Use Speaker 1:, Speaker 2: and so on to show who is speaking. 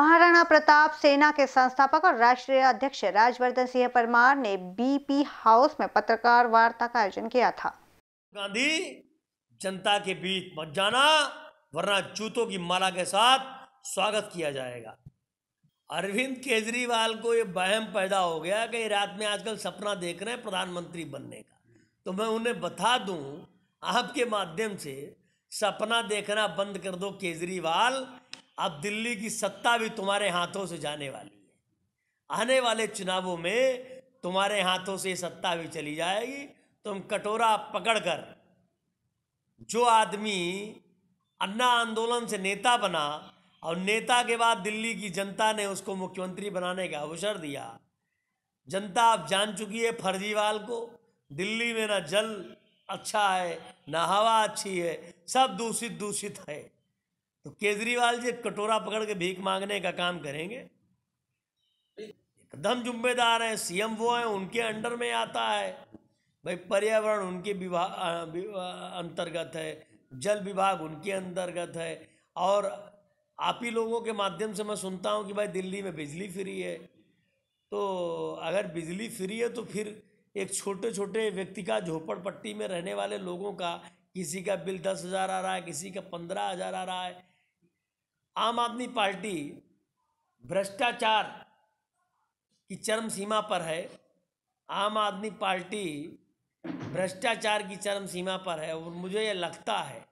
Speaker 1: महाराणा प्रताप सेना के संस्थापक और राष्ट्रीय अध्यक्ष राजवर्धन सिंह परमार ने बीपी हाउस में पत्रकार वार्ता का आयोजन किया था
Speaker 2: गांधी जनता के बीच मत जाना वरना जूतों की माला के साथ स्वागत किया जाएगा अरविंद केजरीवाल को ये बहम पैदा हो गया कि रात में आजकल सपना देख रहे हैं प्रधानमंत्री बनने का तो मैं उन्हें बता दूं आपके माध्यम से सपना देखना बंद कर दो केजरीवाल अब दिल्ली की सत्ता भी तुम्हारे हाथों से जाने वाली है आने वाले चुनावों में तुम्हारे हाथों से सत्ता भी चली जाएगी तुम कटोरा पकड़कर जो आदमी अन्ना आंदोलन से नेता बना और नेता के बाद दिल्ली की जनता ने उसको मुख्यमंत्री बनाने का अवसर दिया जनता अब जान चुकी है फर्जीवाल को दिल्ली में ना जल अच्छा है ना हवा अच्छी है सब दूषित दूषित है तो केजरीवाल जी कटोरा पकड़ के भीख मांगने का काम करेंगे एकदम जुम्मेदार हैं सीएम वो हैं उनके अंडर में आता है भाई पर्यावरण उनके विभाग अंतर्गत है जल विभाग उनके अंतर्गत है और आप ही लोगों के माध्यम से मैं सुनता हूँ कि भाई दिल्ली में बिजली फ्री है तो अगर बिजली फ्री है तो फिर एक छोटे छोटे व्यक्ति का झोपड़पट्टी में रहने वाले लोगों का किसी का बिल दस हज़ार आ रहा है किसी का पंद्रह हज़ार आ रहा है आम आदमी पार्टी भ्रष्टाचार की चरम सीमा पर है आम आदमी पार्टी भ्रष्टाचार की चरम सीमा पर है और मुझे ये लगता है